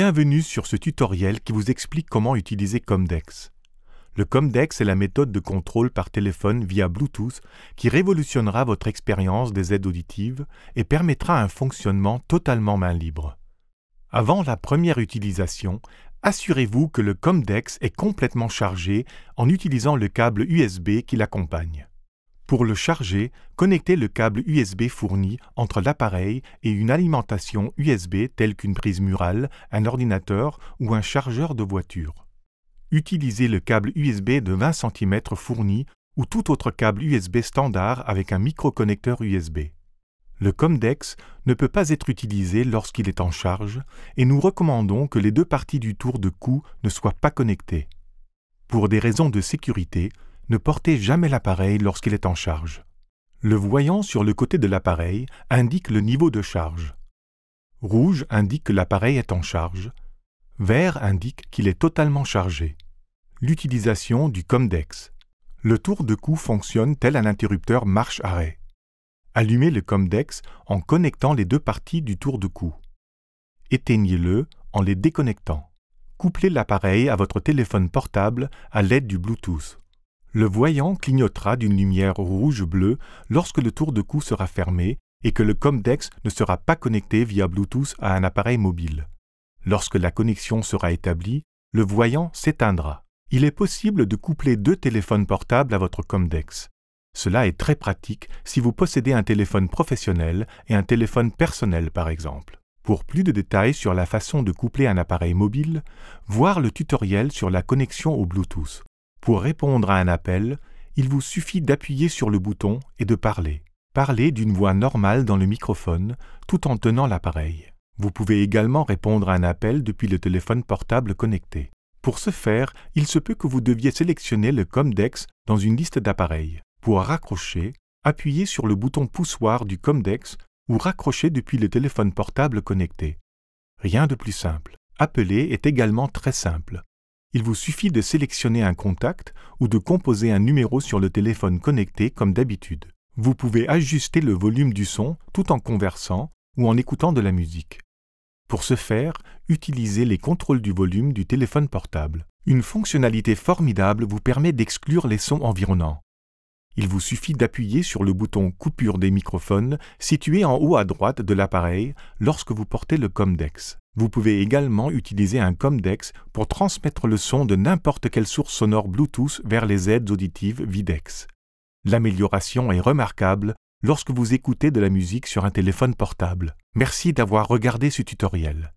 Bienvenue sur ce tutoriel qui vous explique comment utiliser Comdex. Le Comdex est la méthode de contrôle par téléphone via Bluetooth qui révolutionnera votre expérience des aides auditives et permettra un fonctionnement totalement main libre. Avant la première utilisation, assurez-vous que le Comdex est complètement chargé en utilisant le câble USB qui l'accompagne. Pour le charger, connectez le câble USB fourni entre l'appareil et une alimentation USB telle qu'une prise murale, un ordinateur ou un chargeur de voiture. Utilisez le câble USB de 20 cm fourni ou tout autre câble USB standard avec un microconnecteur USB. Le Comdex ne peut pas être utilisé lorsqu'il est en charge et nous recommandons que les deux parties du tour de cou ne soient pas connectées. Pour des raisons de sécurité, ne portez jamais l'appareil lorsqu'il est en charge. Le voyant sur le côté de l'appareil indique le niveau de charge. Rouge indique que l'appareil est en charge. Vert indique qu'il est totalement chargé. L'utilisation du Comdex. Le tour de cou fonctionne tel un interrupteur marche-arrêt. Allumez le Comdex en connectant les deux parties du tour de cou. Éteignez-le en les déconnectant. Couplez l'appareil à votre téléphone portable à l'aide du Bluetooth. Le voyant clignotera d'une lumière rouge-bleue lorsque le tour de cou sera fermé et que le Comdex ne sera pas connecté via Bluetooth à un appareil mobile. Lorsque la connexion sera établie, le voyant s'éteindra. Il est possible de coupler deux téléphones portables à votre Comdex. Cela est très pratique si vous possédez un téléphone professionnel et un téléphone personnel par exemple. Pour plus de détails sur la façon de coupler un appareil mobile, voir le tutoriel sur la connexion au Bluetooth. Pour répondre à un appel, il vous suffit d'appuyer sur le bouton et de parler. Parlez d'une voix normale dans le microphone tout en tenant l'appareil. Vous pouvez également répondre à un appel depuis le téléphone portable connecté. Pour ce faire, il se peut que vous deviez sélectionner le Comdex dans une liste d'appareils. Pour raccrocher, appuyez sur le bouton poussoir du Comdex ou raccrochez depuis le téléphone portable connecté. Rien de plus simple. Appeler est également très simple. Il vous suffit de sélectionner un contact ou de composer un numéro sur le téléphone connecté comme d'habitude. Vous pouvez ajuster le volume du son tout en conversant ou en écoutant de la musique. Pour ce faire, utilisez les contrôles du volume du téléphone portable. Une fonctionnalité formidable vous permet d'exclure les sons environnants il vous suffit d'appuyer sur le bouton Coupure des microphones situé en haut à droite de l'appareil lorsque vous portez le Comdex. Vous pouvez également utiliser un Comdex pour transmettre le son de n'importe quelle source sonore Bluetooth vers les aides auditives Videx. L'amélioration est remarquable lorsque vous écoutez de la musique sur un téléphone portable. Merci d'avoir regardé ce tutoriel.